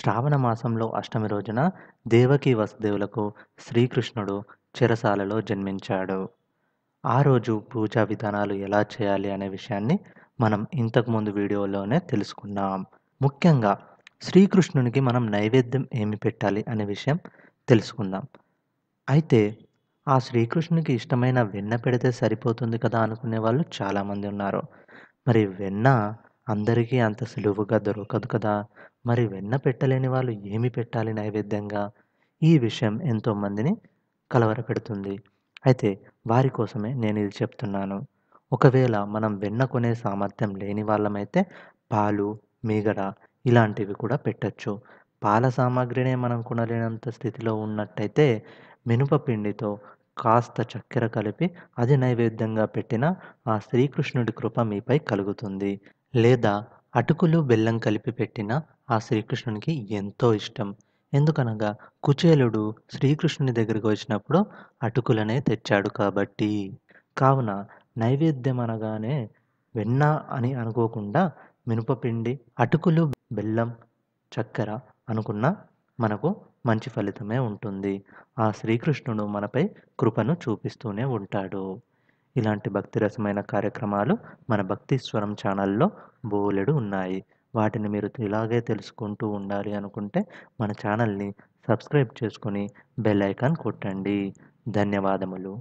శ్రావణ మాసంలో అష్టమి రోజున దేవకీ వసుదేవులకు శ్రీకృష్ణుడు చిరసాలలో జన్మించాడు ఆ రోజు పూజా విధానాలు ఎలా చేయాలి అనే విషయాన్ని మనం ఇంతకుముందు వీడియోలోనే తెలుసుకున్నాం ముఖ్యంగా శ్రీకృష్ణునికి మనం నైవేద్యం ఏమి పెట్టాలి అనే విషయం తెలుసుకుందాం అయితే ఆ శ్రీకృష్ణునికి ఇష్టమైన వెన్న పెడితే సరిపోతుంది కదా అనుకునే వాళ్ళు చాలామంది ఉన్నారు మరి వెన్న అందరికీ అంత సులువుగా దొరకదు కదా మరి వెన్న పెట్టలేని వాళ్ళు ఏమి పెట్టాలి నైవేద్యంగా ఈ విషయం ఎంతోమందిని కలవరపెడుతుంది అయితే వారి కోసమే నేను ఇది చెప్తున్నాను ఒకవేళ మనం వెన్న కొనే సామర్థ్యం లేని వాళ్ళమైతే పాలు మీగడ ఇలాంటివి కూడా పెట్టచ్చు పాల సామాగ్రినే మనం కొనలేనంత స్థితిలో ఉన్నట్టయితే పిండితో కాస్త చక్కెర కలిపి అది నైవేద్యంగా పెట్టిన ఆ శ్రీకృష్ణుడి కృప మీపై కలుగుతుంది లేదా అటుకులు బెల్లం కలిపి పెట్టిన ఆ శ్రీకృష్ణునికి ఎంతో ఇష్టం ఎందుకనగా కుచేలుడు శ్రీకృష్ణుని దగ్గరికి వచ్చినప్పుడు అటుకులనే తెచ్చాడు కాబట్టి కావున నైవేద్యం అనగానే వెన్న అని అనుకోకుండా మినపపిండి అటుకులు బెల్లం చక్కెర అనుకున్న మనకు మంచి ఫలితమే ఉంటుంది ఆ శ్రీకృష్ణుడు మనపై కృపను చూపిస్తూనే ఉంటాడు ఇలాంటి భక్తి రసమైన కార్యక్రమాలు మన భక్తి స్వరం ఛానల్లో బోలెడు ఉన్నాయి వాటిని మీరు ఇలాగే తెలుసుకుంటూ ఉండాలి అనుకుంటే మన ఛానల్ని సబ్స్క్రైబ్ చేసుకొని బెల్ ఐకాన్ కొట్టండి ధన్యవాదములు